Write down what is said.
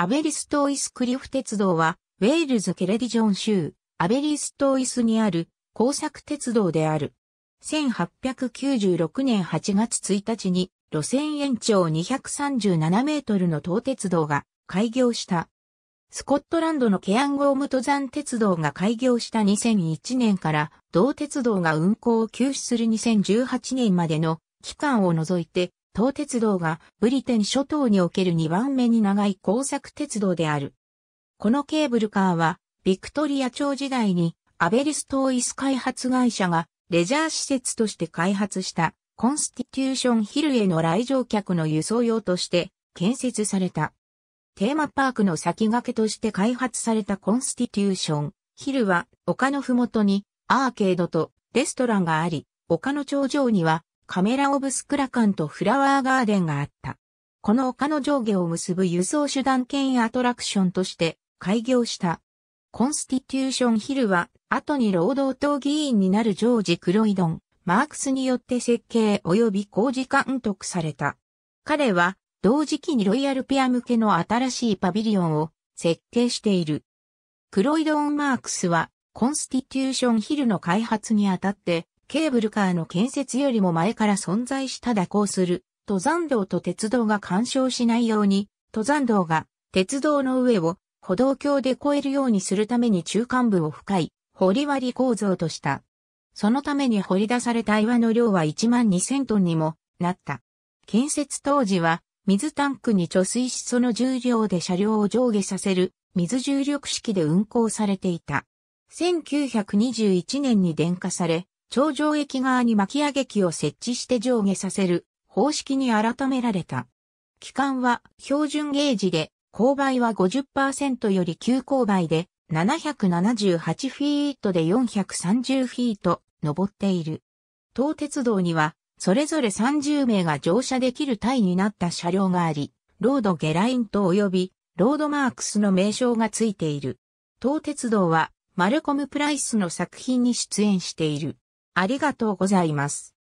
アベリストイスクリフ鉄道は、ウェールズ・ケレディジョン州、アベリストイスにある工作鉄道である。1896年8月1日に、路線延長237メートルの東鉄道が開業した。スコットランドのケアンゴーム登山鉄道が開業した2001年から同鉄道が運行を休止する2018年までの期間を除いて東鉄道がブリテン諸島における2番目に長い工作鉄道である。このケーブルカーは、ビクトリア朝時代にアベリストーイス開発会社がレジャー施設として開発したコンスティテューションヒルへの来場客の輸送用として建設された。テーマパークの先駆けとして開発されたコンスティテューションヒルは丘のふもとにアーケードとレストランがあり、丘の頂上にはカメラ・オブ・スクラカンとフラワーガーデンがあった。この丘の上下を結ぶ輸送手段兼アトラクションとして開業した。コンスティテューションヒルは、後に労働党議員になるジョージ・クロイドン、マークスによって設計及び工事監督された。彼は、同時期にロイヤルペア向けの新しいパビリオンを設計している。クロイドン・マークスは、コンスティテューションヒルの開発にあたって、ケーブルカーの建設よりも前から存在した蛇行する登山道と鉄道が干渉しないように、登山道が鉄道の上を歩道橋で越えるようにするために中間部を深い掘り割り構造とした。そのために掘り出された岩の量は1万2000トンにもなった。建設当時は水タンクに貯水しその重量で車両を上下させる水重力式で運行されていた。1921年に電化され、頂上駅側に巻き上げ機を設置して上下させる方式に改められた。期間は標準ゲージで、勾配は50%より急勾配で、778フィートで430フィート登っている。東鉄道には、それぞれ30名が乗車できる体になった車両があり、ロードゲラインと及びロードマークスの名称がついている。東鉄道はマルコム・プライスの作品に出演している。ありがとうございます。